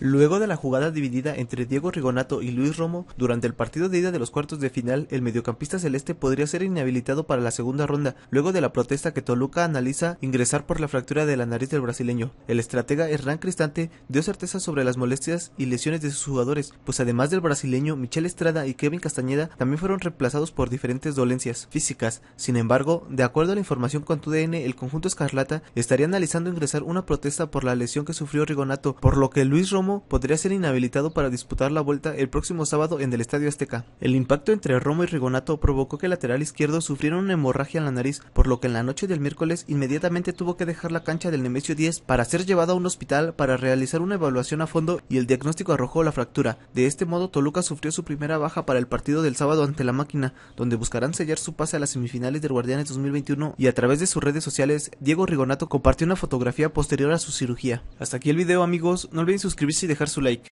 Luego de la jugada dividida entre Diego Rigonato y Luis Romo, durante el partido de ida de los cuartos de final, el mediocampista celeste podría ser inhabilitado para la segunda ronda, luego de la protesta que Toluca analiza ingresar por la fractura de la nariz del brasileño. El estratega Hernán Cristante dio certeza sobre las molestias y lesiones de sus jugadores, pues además del brasileño, Michel Estrada y Kevin Castañeda también fueron reemplazados por diferentes dolencias físicas. Sin embargo, de acuerdo a la información con TUDN, el conjunto escarlata estaría analizando ingresar una protesta por la lesión que sufrió Rigonato, por lo que Luis Romo podría ser inhabilitado para disputar la vuelta el próximo sábado en el Estadio Azteca. El impacto entre Romo y Rigonato provocó que el lateral izquierdo sufriera una hemorragia en la nariz, por lo que en la noche del miércoles inmediatamente tuvo que dejar la cancha del Nemesio 10 para ser llevado a un hospital para realizar una evaluación a fondo y el diagnóstico arrojó la fractura. De este modo Toluca sufrió su primera baja para el partido del sábado ante la máquina, donde buscarán sellar su pase a las semifinales del Guardianes 2021 y a través de sus redes sociales Diego Rigonato compartió una fotografía posterior a su cirugía. Hasta aquí el video amigos, no olviden suscribirse y dejar su like.